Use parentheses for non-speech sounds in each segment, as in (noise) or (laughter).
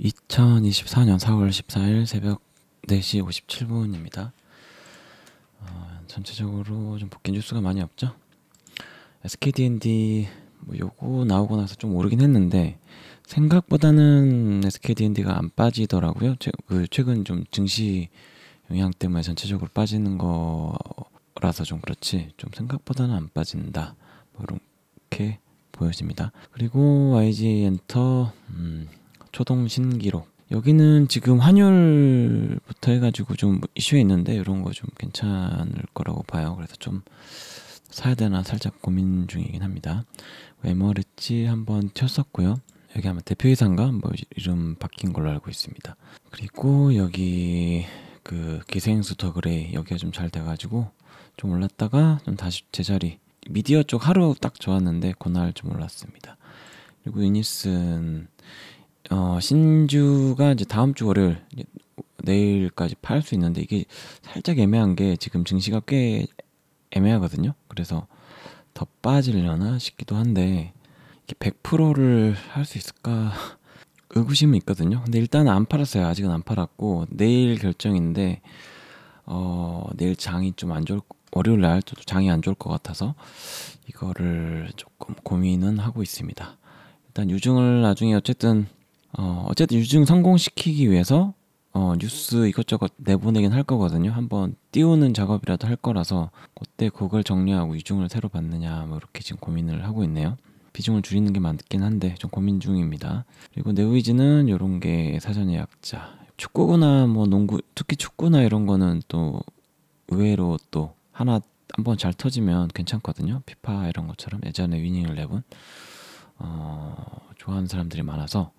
2024년 4월 14일 새벽 4시 57분입니다. 어, 전체적으로 좀 복귀 뉴스가 많이 없죠? SKDND 뭐 요거 나오고 나서 좀 오르긴 했는데 생각보다는 SKDND가 안 빠지더라고요. 최, 그 최근 좀 증시 영향 때문에 전체적으로 빠지는 거라서 좀 그렇지 좀 생각보다는 안 빠진다. 뭐 이렇게 보여집니다. 그리고 YG 엔터 음, 초동 신기록. 여기는 지금 환율부터 해가지고 좀 이슈 에 있는데 이런 거 좀 괜찮을 거라고 봐요. 그래서 좀 사야 되나 살짝 고민 중이긴 합니다. 에머리치 한번 튀었고요 여기 아마 대표이사인가 뭐 이름 바뀐 걸로 알고 있습니다. 그리고 여기 그 기생수 더 그레이 여기가 좀 잘 돼가지고 좀 올랐다가 좀 다시 제자리 미디어 쪽 하루 딱 좋았는데 그날 좀 올랐습니다. 그리고 유니슨 어, 신주가 이제 다음 주 월요일 내일까지 팔 수 있는데 이게 살짝 애매한 게 지금 증시가 꽤 애매하거든요. 그래서 더 빠지려나 싶기도 한데 이게 100%를 할 수 있을까 (laughs) 의구심이 있거든요. 근데 일단 안 팔았어요. 아직은 안 팔았고 내일 결정인데 어, 내일 장이 좀 안 좋을 월요일 날 장이 안 좋을 것 같아서 이거를 조금 고민은 하고 있습니다. 일단 유증을 나중에 어쨌든 어, 어쨌든 유증 성공시키기 위해서 어, 뉴스 이것저것 내보내긴 할 거거든요. 한번 띄우는 작업이라도 할 거라서 그때 그걸 정리하고 유증을 새로 받느냐 뭐 이렇게 지금 고민을 하고 있네요. 비중을 줄이는 게 맞긴 한데 좀 고민 중입니다. 그리고 네오이지는 이런 게 사전 예약자. 축구나 구뭐 농구 특히 축구나 이런 거는 또 의외로 또 하나 한번 잘 터지면 괜찮거든요. 피파 이런 것처럼 예전에 위닝 을레븐 어, 좋아하는 사람들이 많아서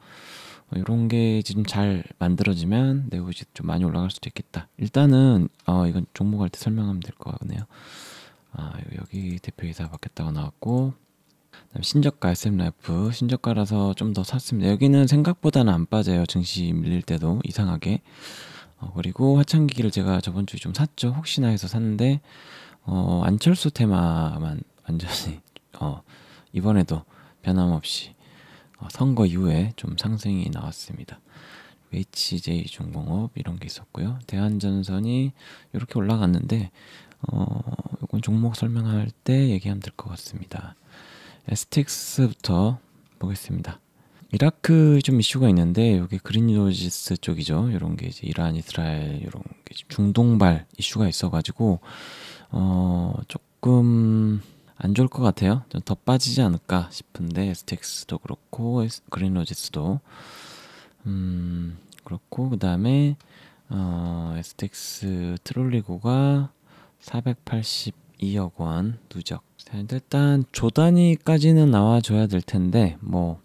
어, 이런 게 지금 잘 만들어지면 내후지 좀 많이 올라갈 수도 있겠다. 일단은 어, 이건 종목할 때 설명하면 될 것 같네요. 아, 여기 대표이사 바뀌었다고 나왔고 신저가 SM라이프 신저가라서 좀 더 샀습니다. 여기는 생각보다는 안 빠져요. 증시 밀릴 때도 이상하게. 어, 그리고 화창기기를 제가 저번 주에 좀 샀죠. 혹시나 해서 샀는데 어, 안철수 테마만 완전히 어, 이번에도 변함없이 어, 선거 이후에 좀 상승이 나왔습니다. HJ 중공업 이런 게 있었고요. 대한전선이 이렇게 올라갔는데 어, 이건 종목 설명할 때 얘기하면 될 것 같습니다. 에스틱부터 보겠습니다. 이라크 좀 이슈가 있는데 여기 그린로지스 쪽이죠. 이런 게 이제 이란, 이스라엘 이런 게 중동발 이슈가 있어가지고 어, 조금 안 좋을 것 같아요. 좀 더 빠지지 않을까 싶은데 STX도 그렇고 그린로지스도 음 그렇고 그 다음에 어, STX 트롤리고가 482억 원 누적. 일단 조단위까지는 나와줘야 될 텐데 뭐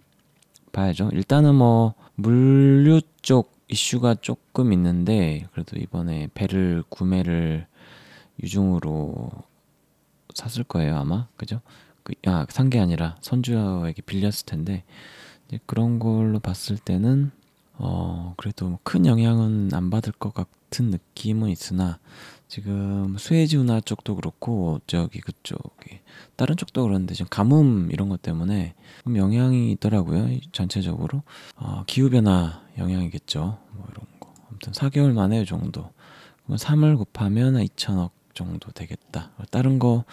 봐야죠. 일단은 뭐 물류 쪽 이슈가 조금 있는데 그래도 이번에 배를 구매를 유중으로 샀을 거예요 아마 그죠? 그, 아산 게 아니라 선주에게 빌렸을 텐데 그런 걸로 봤을 때는 어 그래도 뭐 큰 영향은 안 받을 것 같은 느낌은 있으나 지금 수에지 운하 쪽도 그렇고 저기 그쪽이 다른 쪽도 그런데 지금 가뭄 이런 것 때문에 영향이 있더라고요 전체적으로 어, 기후 변화 영향이겠죠 뭐 이런 거 아무튼 4개월 만에 이 정도 그럼 3을 곱하면 2천억 정도 되겠다. 다른 거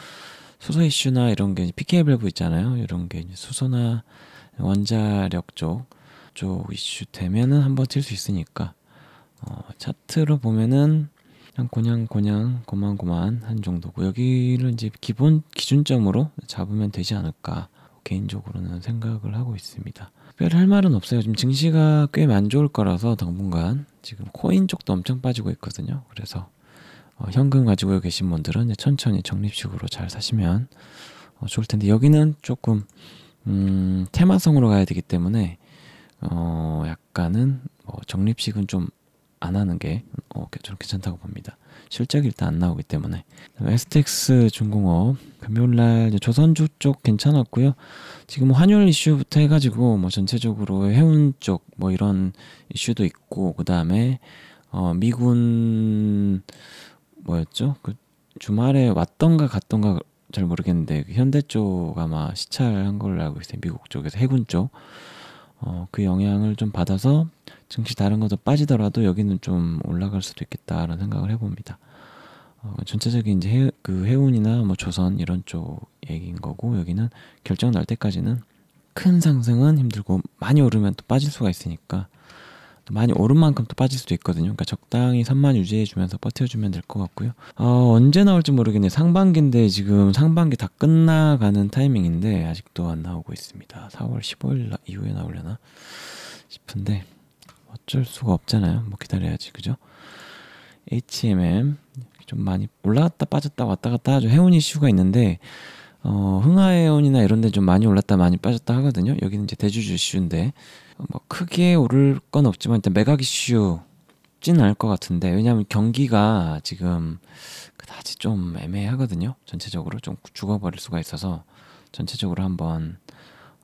수소 이슈나 이런 게 PK 발고 있잖아요. 이런 게 수소나 원자력 쪽, 쪽 이슈 되면은 한번 튈수 있으니까 어, 차트로 보면은 그냥 고냥 고냥 고만 고만 한 정도고 여기를 이제 기본 기준점으로 잡으면 되지 않을까 개인적으로는 생각을 하고 있습니다. 특별히 할 말은 없어요. 지금 증시가 꽤 안 좋을 거라서 당분간 지금 코인 쪽도 엄청 빠지고 있거든요. 그래서 어, 현금 가지고 계신 분들은 천천히 적립식으로 잘 사시면 어, 좋을 텐데 여기는 조금 음, 테마성으로 가야 되기 때문에 어, 약간은 뭐 적립식은 좀 안 하는 게 어, 저 괜찮다고 봅니다. 실적이 일단 안 나오기 때문에 STX 중공업 금요일날 조선주 쪽 괜찮았고요. 지금 환율 이슈부터 해가지고 뭐 전체적으로 해운 쪽 뭐 이런 이슈도 있고 그 다음에 어, 미군 뭐였죠? 그 주말에 왔던가 갔던가 잘 모르겠는데 그 현대 쪽 아마 시찰한 걸로 알고 있어요. 미국 쪽에서 해군 쪽. 어, 그 영향을 좀 받아서 증시 다른 것도 빠지더라도 여기는 좀 올라갈 수도 있겠다라는 생각을 해봅니다. 어, 전체적인 이제 해, 그 해운이나 뭐 조선 이런 쪽 얘기인 거고 여기는 결정 날 때까지는 큰 상승은 힘들고 많이 오르면 또 빠질 수가 있으니까 많이 오른 만큼 또 빠질 수도 있거든요. 그러니까 적당히 선만 유지해주면서 버텨주면 될 것 같고요. 어, 언제 나올지 모르겠네요. 상반기인데 지금 상반기 다 끝나가는 타이밍인데 아직도 안 나오고 있습니다. 4월 15일 이후에 나오려나 싶은데 어쩔 수가 없잖아요. 뭐 기다려야지 그죠? HMM 좀 많이 올라갔다 빠졌다 왔다 갔다 하죠. 해운 이슈가 있는데 어, 흥하해온이나 이런 데 좀 많이 올랐다 많이 빠졌다 하거든요. 여기는 이제 대주주 이슈인데 뭐 크게 오를 건 없지만 일단 매각 이슈진 않을 것 같은데 왜냐하면 경기가 지금 그다지 좀 애매하거든요. 전체적으로 좀 죽어버릴 수가 있어서 전체적으로 한번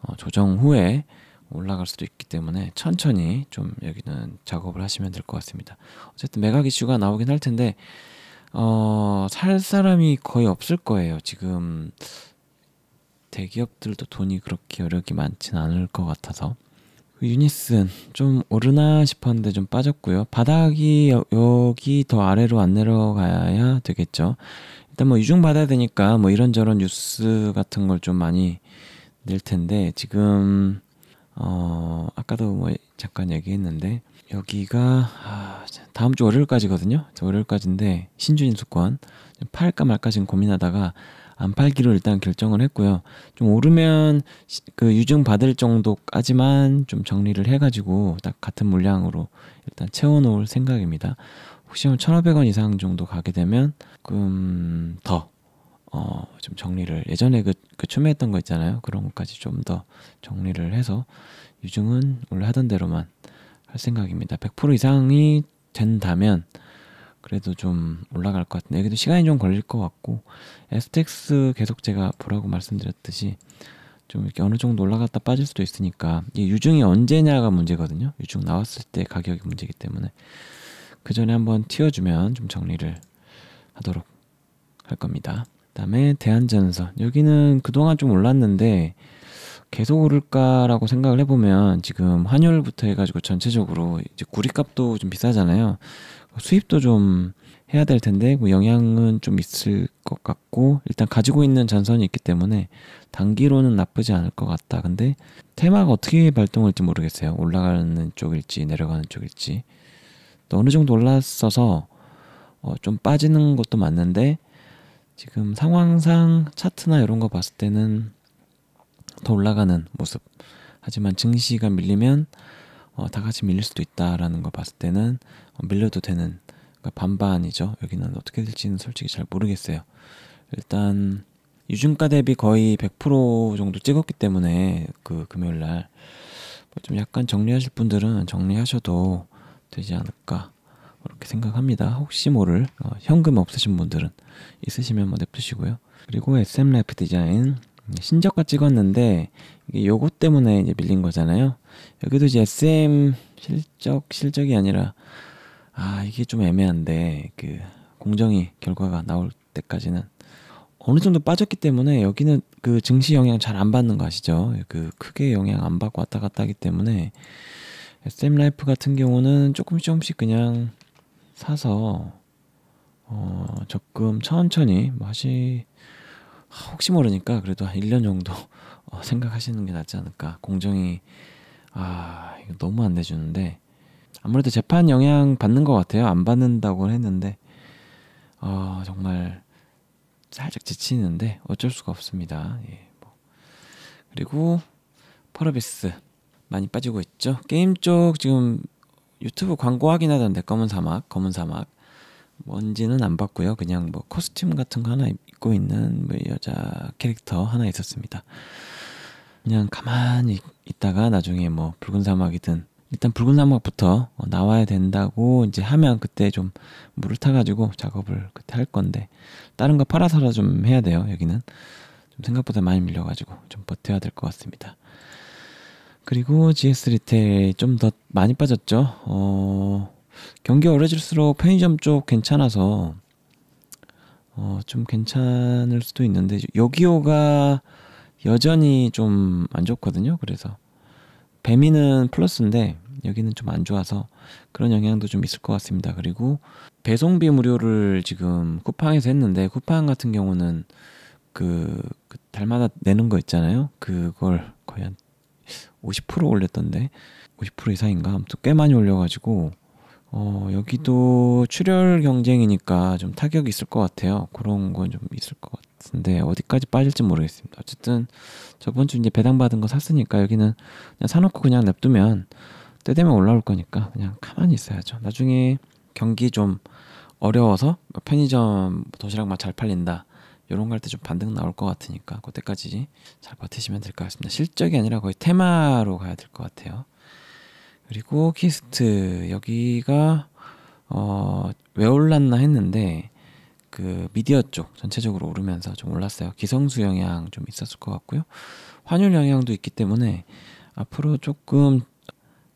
어, 조정 후에 올라갈 수도 있기 때문에 천천히 좀 여기는 작업을 하시면 될 것 같습니다. 어쨌든 매각 이슈가 나오긴 할 텐데 어, 살 사람이 거의 없을 거예요. 지금 대기업들도 돈이 그렇게 여력이 많진 않을 것 같아서. 그 유니슨 좀 오르나 싶었는데 좀 빠졌고요. 바닥이 여, 기더 아래로 안 내려가야 되겠죠. 일단 뭐이중 받아야 되니까 뭐 이런저런 뉴스 같은 걸 좀 많이 낼 텐데 지금 어 아까도 뭐 잠깐 얘기했는데 여기가 아, 다음 주 월요일까지거든요. 월요일까지인데 신주인 수권 팔까 말까 지금 고민하다가 안 팔기로 일단 결정을 했고요. 좀 오르면 그 유증 받을 정도까지만 좀 정리를 해가지고 딱 같은 물량으로 일단 채워놓을 생각입니다. 혹시 한 1,500원 이상 정도 가게 되면 좀더 어, 좀 정리를 예전에 그, 그 추매했던 거 있잖아요. 그런 것까지 좀 더 정리를 해서 유증은 원래 하던 대로만 할 생각입니다. 100% 이상이 된다면 그래도 좀 올라갈 것 같은데 여기도 시간이 좀 걸릴 것 같고 STX 계속 제가 보라고 말씀드렸듯이 좀 이렇게 어느 정도 올라갔다 빠질 수도 있으니까 이 유증이 언제냐가 문제거든요. 유증 나왔을 때 가격이 문제이기 때문에 그 전에 한번 튀어주면 좀 정리를 하도록 할 겁니다. 그다음에 대한전선 여기는 그동안 좀 올랐는데 계속 오를까라고 생각을 해보면 지금 환율부터 해가지고 전체적으로 이제 구리값도 좀 비싸잖아요. 수입도 좀 해야 될 텐데 뭐 영향은 좀 있을 것 같고 일단 가지고 있는 전선이 있기 때문에 단기로는 나쁘지 않을 것 같다. 근데 테마가 어떻게 발동할지 모르겠어요. 올라가는 쪽일지 내려가는 쪽일지 또 어느 정도 올랐어서 어, 좀 빠지는 것도 맞는데 지금 상황상 차트나 이런 거 봤을 때는 더 올라가는 모습. 하지만 증시가 밀리면 어, 다 같이 밀릴 수도 있다라는 거 봤을 때는 어, 밀려도 되는 그러니까 반반이죠. 여기는 어떻게 될지는 솔직히 잘 모르겠어요. 일단 유증가 대비 거의 100% 정도 찍었기 때문에 그 금요일 날좀 뭐 약간 정리하실 분들은 정리하셔도 되지 않을까 그렇게 생각합니다. 혹시 모를 어, 현금 없으신 분들은 있으시면 뭐 냅두시고요. 그리고 SM 라이프 디자인 신저가 찍었는데 이게 요거 때문에 이제 밀린 거잖아요. 여기도 이제 SM 실적 실적이 아니라 아 이게 좀 애매한데 그 공정이 결과가 나올 때까지는 어느 정도 빠졌기 때문에 여기는 그 증시 영향 잘 안 받는 거 아시죠? 그 크게 영향 안 받고 왔다 갔다 하기 때문에 SM 라이프 같은 경우는 조금씩 조금씩 그냥 사서 어, 적금 천천히 뭐 하시 혹시 모르니까 그래도 한 1년 정도 어, 생각하시는 게 낫지 않을까. 공정이 아 이거 너무 안 내주는데 아무래도 재판 영향 받는 것 같아요. 안 받는다고 했는데 어, 정말 살짝 지치는데 어쩔 수가 없습니다. 예, 뭐. 그리고 퍼러비스 많이 빠지고 있죠. 게임 쪽 지금 유튜브 광고 확인하던데 검은 사막 검은 사막 뭔지는 안 봤고요. 그냥 뭐 코스튬 같은 거 하나 입고 있는 뭐 여자 캐릭터 하나 있었습니다. 그냥 가만히 있다가 나중에 뭐 붉은 사막이든 일단 붉은 사막부터 뭐 나와야 된다고 이제 하면 그때 좀 물을 타가지고 작업을 그때 할 건데 다른 거 팔아서라 좀 해야 돼요 여기는 좀 생각보다 많이 밀려가지고 좀 버텨야 될 것 같습니다 그리고 GS 리테일 좀 더 많이 빠졌죠 어 경기 가 어려질수록 편의점 쪽 괜찮아서 어, 좀 괜찮을 수도 있는데 요기요가 여전히 좀 안 좋거든요. 그래서 배미는 플러스인데 여기는 좀 안 좋아서 그런 영향도 좀 있을 것 같습니다. 그리고 배송비 무료를 지금 쿠팡에서 했는데 쿠팡 같은 경우는 그, 그 달마다 내는 거 있잖아요. 그걸 거의 한 50% 올렸던데 50% 이상인가 아무튼 꽤 많이 올려가지고 어, 여기도 출혈 경쟁이니까 좀 타격이 있을 것 같아요. 그런 건 좀 있을 것 같은데 어디까지 빠질지 모르겠습니다. 어쨌든 저번 주 이제 배당받은 거 샀으니까 여기는 그냥 사놓고 그냥 냅두면 때 되면 올라올 거니까 그냥 가만히 있어야죠. 나중에 경기 좀 어려워서 뭐 편의점 도시락만 잘 팔린다. 이런 거 할 때 좀 반등 나올 것 같으니까 그때까지 잘 버티시면 될 것 같습니다. 실적이 아니라 거의 테마로 가야 될 것 같아요. 그리고 키스트 여기가 어, 왜 올랐나 했는데 그 미디어 쪽 전체적으로 오르면서 좀 올랐어요. 기성수 영향 좀 있었을 것 같고요. 환율 영향도 있기 때문에 앞으로 조금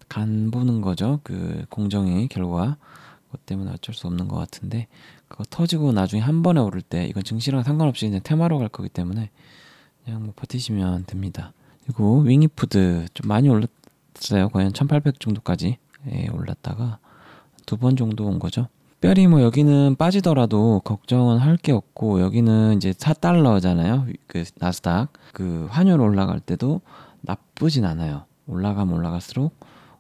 간 보는 거죠. 그 공정의 결과 그것 때문에 어쩔 수 없는 것 같은데 그거 터지고 나중에 한 번에 오를 때 이건 증시랑 상관없이 그냥 테마로 갈 거기 때문에 그냥 뭐 버티시면 됩니다. 그리고 윙이푸드 좀 많이 올랐 올랐었어요. 거의 한1800 정도까지 예, 올랐다가 두 번 정도 온 거죠. 특별히 뭐 여기는 빠지더라도 걱정은 할 게 없고 여기는 이제 4달러잖아요. 그 나스닥 그 환율 올라갈 때도 나쁘진 않아요. 올라가면 올라갈수록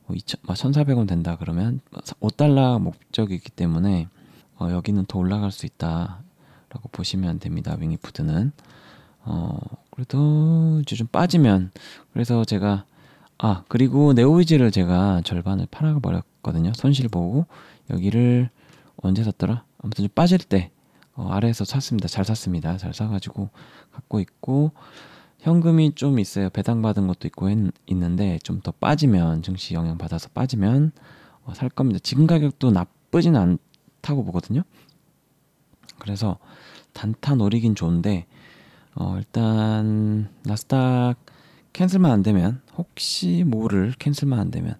2천, 뭐 1,400원 뭐 된다 그러면 5달러 목적이기 때문에 어, 여기는 더 올라갈 수 있다라고 보시면 됩니다. 윙이푸드는 어, 그래도 이제 좀 빠지면 그래서 제가 아 그리고 네오이즈를 제가 절반을 팔아버렸거든요. 손실 보고 여기를 언제 샀더라? 아무튼 좀 빠질 때 어, 아래에서 샀습니다. 잘 샀습니다. 잘 사가지고 갖고 있고 현금이 좀 있어요. 배당받은 것도 있고 했, 있는데 좀 더 빠지면 증시 영향 받아서 빠지면 어, 살 겁니다. 지금 가격도 나쁘진 않다고 보거든요. 그래서 단타 노리긴 좋은데 어, 일단 나스닥 캔슬만 안 되면 혹시 모를 캔슬만 안 되면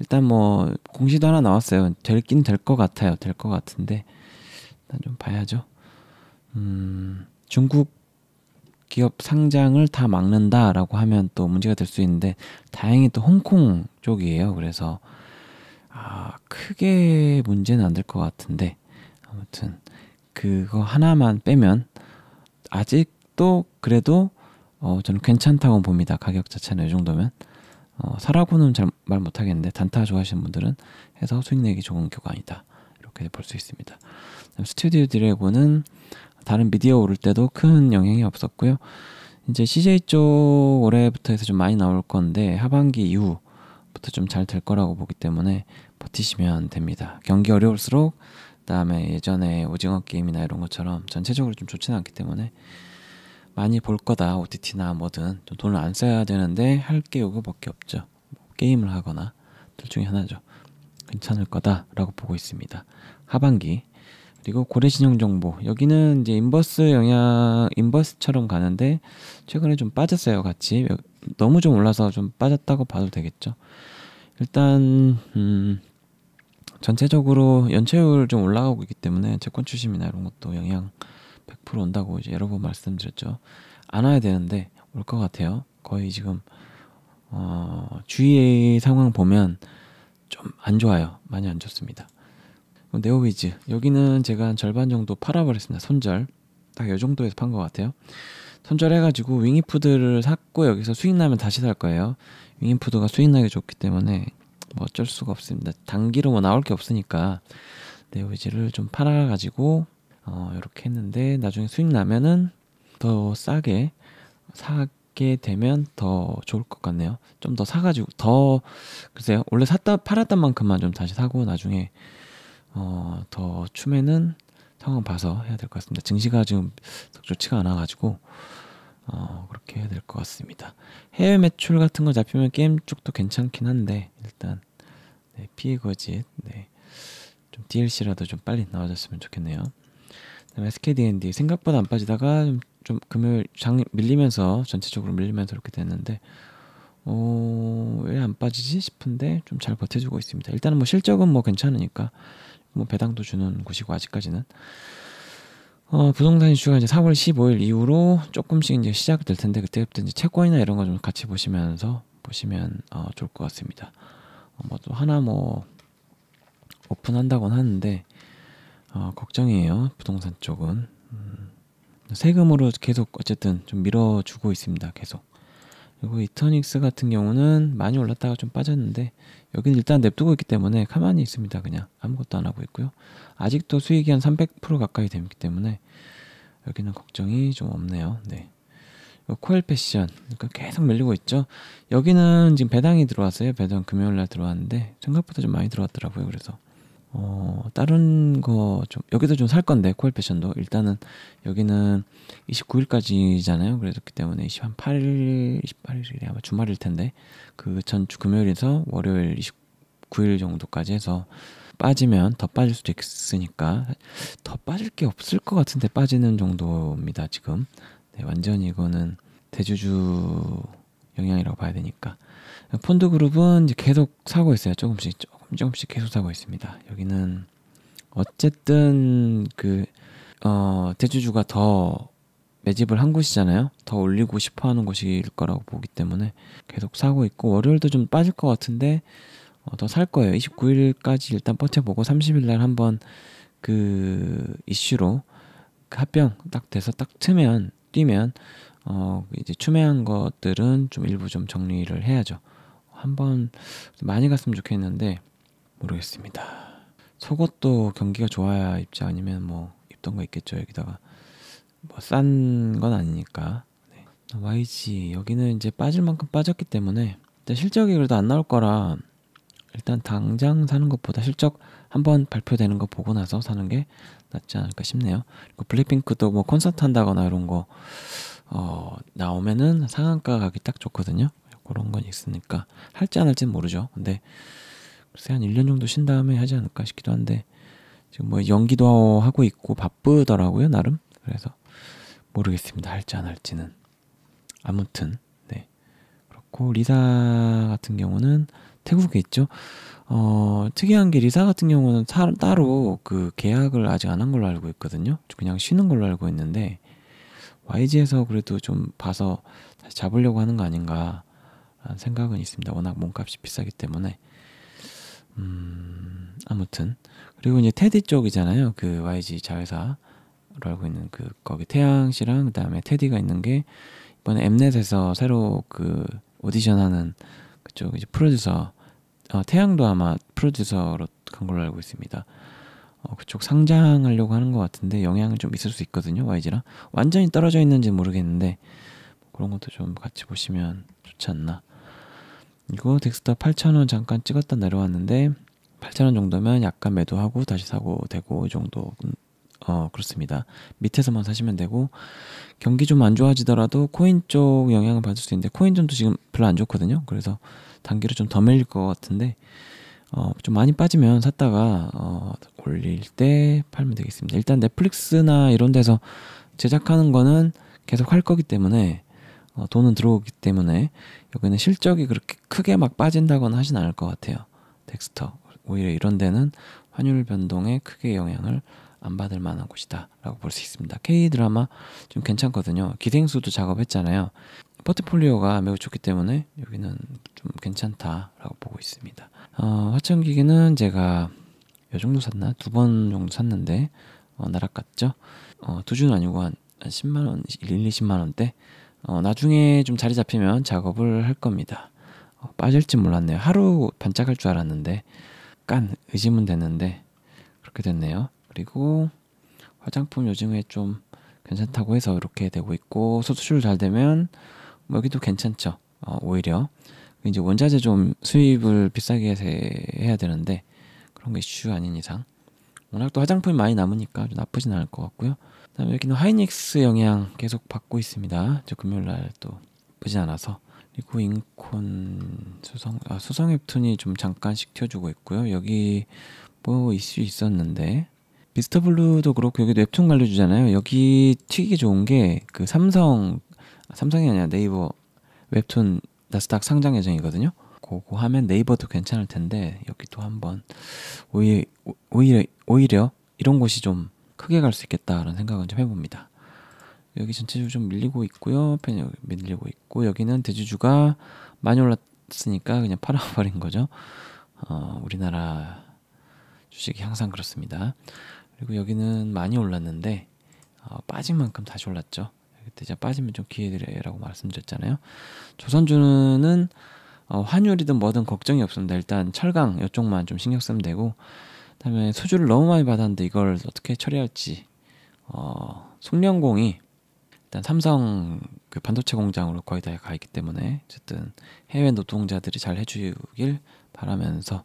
일단 뭐 공시도 하나 나왔어요. 될긴 될 것 같아요. 될 것 같은데 일단 좀 봐야죠. 음, 중국 기업 상장을 다 막는다라고 하면 또 문제가 될 수 있는데 다행히 또 홍콩 쪽이에요. 그래서 아, 크게 문제는 안 될 것 같은데 아무튼 그거 하나만 빼면 아직도 그래도 어, 저는 괜찮다고 봅니다. 가격 자체는 이 정도면. 어, 사라고는 잘 말 못하겠는데 단타 좋아하시는 분들은 해서 수익 내기 좋은 교관이다. 이렇게 볼 수 있습니다. 스튜디오 드래곤은 다른 미디어 오를 때도 큰 영향이 없었고요. 이제 CJ 쪽 올해부터 해서 좀 많이 나올 건데 하반기 이후부터 좀 잘 될 거라고 보기 때문에 버티시면 됩니다. 경기 어려울수록 그다음에 예전에 오징어 게임이나 이런 것처럼 전체적으로 좀 좋지는 않기 때문에 많이 볼 거다 OTT나 뭐든 좀 돈을 안 써야 되는데 할 게 요거밖에 없죠 뭐 게임을 하거나 둘 중에 하나죠 괜찮을 거다라고 보고 있습니다 하반기 그리고 고래신용 정보 여기는 이제 인버스 영향 인버스처럼 가는데 최근에 좀 빠졌어요 같이 너무 좀 올라서 좀 빠졌다고 봐도 되겠죠 일단 음, 전체적으로 연체율 좀 올라가고 있기 때문에 채권 출심이나 이런 것도 영향 100% 온다고 이제 여러 번 말씀드렸죠. 안 와야 되는데 올 것 같아요. 거의 지금 어, 주위의 상황 보면 좀 안 좋아요. 많이 안 좋습니다. 네오위즈 여기는 제가 한 절반 정도 팔아버렸습니다. 손절 딱 이 정도에서 판 것 같아요. 손절해가지고 윙이푸드를 샀고 여기서 수익 나면 다시 살 거예요. 윙이푸드가 수익 나기 좋기 때문에 뭐 어쩔 수가 없습니다. 단기로 뭐 나올 게 없으니까 네오위즈를 좀 팔아가지고 어, 이렇게 했는데 나중에 수익 나면은 더 싸게 사게 되면 더 좋을 것 같네요. 좀 더 사가지고 더 글쎄요 원래 샀다 팔았던 만큼만 좀 다시 사고 나중에 어, 더 추매는 상황 봐서 해야 될 것 같습니다. 증시가 지금 좋지가 않아가지고 어, 그렇게 해야 될 것 같습니다. 해외 매출 같은 거 잡히면 게임 쪽도 괜찮긴 한데 일단 네, 피해 거짓 네, 좀 DLC라도 좀 빨리 나와줬으면 좋겠네요. 그다음에 SKDND 생각보다 안 빠지다가 좀, 좀 금요일 장 밀리면서 전체적으로 밀리면서 이렇게 됐는데 어, 왜 안 빠지지 싶은데 좀 잘 버텨주고 있습니다. 일단은 뭐 실적은 뭐 괜찮으니까 뭐 배당도 주는 곳이고 아직까지는 어, 부동산 이슈가 이제 4월 15일 이후로 조금씩 이제 시작될 텐데 그때부터 이제 채권이나 이런 거 좀 같이 보시면서 보시면 어, 좋을 것 같습니다. 어, 뭐또 하나 뭐 오픈한다곤 하는데 어, 걱정이에요. 부동산 쪽은 음, 세금으로 계속 어쨌든 좀 밀어주고 있습니다. 계속. 그리고 이터닉스 같은 경우는 많이 올랐다가 좀 빠졌는데 여기는 일단 냅두고 있기 때문에 가만히 있습니다. 그냥 아무것도 안 하고 있고요. 아직도 수익이 한 300% 가까이 되기 때문에 여기는 걱정이 좀 없네요. 네. 코엘 패션 그러니까 계속 밀리고 있죠. 여기는 지금 배당이 들어왔어요. 배당 금요일 날 들어왔는데 생각보다 좀 많이 들어왔더라고요. 그래서 어, 다른 거 좀 여기도 좀 살 건데 코일 패션도 일단은 여기는 29일까지잖아요. 그랬기 때문에 28일 28일이 아마 주말일 텐데 그 전 주 금요일에서 월요일 29일 정도까지 해서 빠지면 더 빠질 수도 있으니까 더 빠질 게 없을 것 같은데 빠지는 정도입니다 지금 네, 완전 이거는 대주주 영향이라고 봐야 되니까 폰드 그룹은 이제 계속 사고 있어요 조금씩 조금씩 계속 사고 있습니다. 여기는 어쨌든 그 어, 대주주가 더 매집을 한 곳이잖아요. 더 올리고 싶어 하는 곳일 거라고 보기 때문에 계속 사고 있고 월요일도 좀 빠질 것 같은데 어, 더 살 거예요. 29일까지 일단 버텨보고 30일 날 한번 그 이슈로 그 합병 딱 돼서 딱 트면 뛰면 어 이제 추매한 것들은 좀 일부 좀 정리를 해야죠. 한번 많이 갔으면 좋겠는데 모르겠습니다. 속옷도 경기가 좋아야 입지 아니면 뭐 입던 거 있겠죠 여기다가 뭐 싼 건 아니니까 네. 아, YG 여기는 이제 빠질 만큼 빠졌기 때문에 일단 실적이 그래도 안 나올 거라 일단 당장 사는 것보다 실적 한번 발표되는 거 보고 나서 사는 게 낫지 않을까 싶네요. 그리고 블랙핑크도 뭐 콘서트 한다거나 이런 거 어, 나오면은 상한가 가기 딱 좋거든요. 그런 건 있으니까 할지 안 할지는 모르죠. 근데 글쎄 한 1년 정도 쉰 다음에 하지 않을까 싶기도 한데 지금 뭐 연기도 하고 있고 바쁘더라고요 나름 그래서 모르겠습니다 할지 안 할지는 아무튼 네 그렇고 리사 같은 경우는 태국에 있죠 어 특이한 게 리사 같은 경우는 사, 따로 그 계약을 아직 안 한 걸로 알고 있거든요 그냥 쉬는 걸로 알고 있는데 YG에서 그래도 좀 봐서 다시 잡으려고 하는 거 아닌가 생각은 있습니다. 워낙 몸값이 비싸기 때문에 음, 아무튼 그리고 이제 테디 쪽이잖아요. 그 YG 자회사로 알고 있는 그 거기 태양 씨랑 그다음에 테디가 있는 게 이번에 엠넷에서 새로 그 오디션 하는 그쪽 이제 프로듀서 어, 태양도 아마 프로듀서로 간 걸로 알고 있습니다. 어, 그쪽 상장하려고 하는 것 같은데 영향은좀 있을 수 있거든요. YG랑 완전히 떨어져 있는지 모르겠는데 그런 것도 좀 같이 보시면 좋지 않나 이거 덱스터 8,000원 잠깐 찍었다 내려왔는데 8,000원 정도면 약간 매도하고 다시 사고 되고 이 정도 어 그렇습니다. 밑에서만 사시면 되고 경기 좀 안 좋아지더라도 코인 쪽 영향을 받을 수 있는데 코인 좀도 지금 별로 안 좋거든요. 그래서 단기로 좀 더 밀릴 것 같은데 어, 좀 많이 빠지면 샀다가 어, 올릴 때 팔면 되겠습니다. 일단 넷플릭스나 이런 데서 제작하는 거는 계속 할 거기 때문에 어, 돈은 들어오기 때문에 여기는 실적이 그렇게 크게 막 빠진다거나 하진 않을 것 같아요. 덱스터 오히려 이런 데는 환율 변동에 크게 영향을 안 받을 만한 곳이다라고 볼 수 있습니다. K 드라마 좀 괜찮거든요. 기생수도 작업했잖아요. 포트폴리오가 매우 좋기 때문에 여기는 좀 괜찮다라고 보고 있습니다. 어, 화천기기는 제가 요 정도 샀나? 두 번 정도 샀는데 어, 나락 같죠? 어, 두 주는 아니고 한, 한 10만 원, 1, 20만 원대 어, 나중에 좀 자리 잡히면 작업을 할 겁니다. 어, 빠질지 몰랐네요. 하루 반짝할 줄 알았는데 깐 의심은 됐는데 그렇게 됐네요. 그리고 화장품 요즘에 좀 괜찮다고 해서 이렇게 되고 있고 수출 잘 되면 뭐 여기도 괜찮죠. 어, 오히려 이제 원자재 좀 수입을 비싸게 해야 되는데 그런 게 이슈 아닌 이상 워낙 또 화장품이 많이 남으니까 좀 나쁘진 않을 것 같고요. 다음에 여기는 하이닉스 영향 계속 받고 있습니다. 저 금요일 날또 보진 않아서 그리고 인콘 수성 아 수성 웹툰이 좀 잠깐씩 튀어주고 있고요. 여기 뭐 이슈 있었는데 미스터 블루도 그렇고 여기 도 웹툰 관리주잖아요. 여기 튀기 좋은 게 그 삼성 아, 삼성이 아니라 네이버 웹툰 나스닥 상장 예정이거든요. 그거 하면 네이버도 괜찮을 텐데 여기 도 한번 오히려 오히려 오히려 이런 곳이 좀 크게 갈 수 있겠다라는 생각은 좀 해봅니다. 여기 전체적으로 좀 밀리고 있고요. 펜이 밀리고 있고 여기는 대주주가 많이 올랐으니까 그냥 팔아버린 거죠. 어, 우리나라 주식이 항상 그렇습니다. 그리고 여기는 많이 올랐는데 어, 빠진 만큼 다시 올랐죠. 그때 제가 빠지면 좀 기회들이라고 말씀드렸잖아요. 조선주는 어, 환율이든 뭐든 걱정이 없습니다. 일단 철강 이쪽만 좀 신경 쓰면 되고 다음에 소주를 너무 많이 받았는데 이걸 어떻게 처리할지 어, 송년공이 일단 삼성 그 반도체 공장으로 거의 다 가 있기 때문에 어쨌든 해외 노동자들이 잘 해주길 바라면서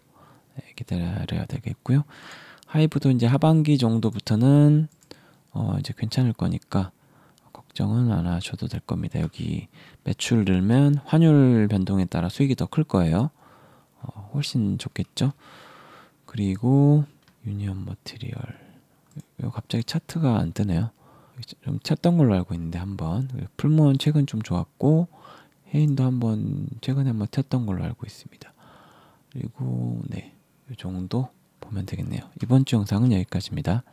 네, 기다려야 되겠고요. 하이브도 이제 하반기 정도부터는 어, 이제 괜찮을 거니까 걱정은 안 하셔도 될 겁니다. 여기 매출 늘면 환율 변동에 따라 수익이 더 클 거예요. 어, 훨씬 좋겠죠. 그리고 유니언 머티리얼 갑자기 차트가 안 뜨네요 좀 찼던 걸로 알고 있는데 한번 풀무 최근 좀 좋았고 해인도 한번 최근에 한번 찼던 걸로 알고 있습니다 그리고 네이 정도 보면 되겠네요 이번 주 영상은 여기까지입니다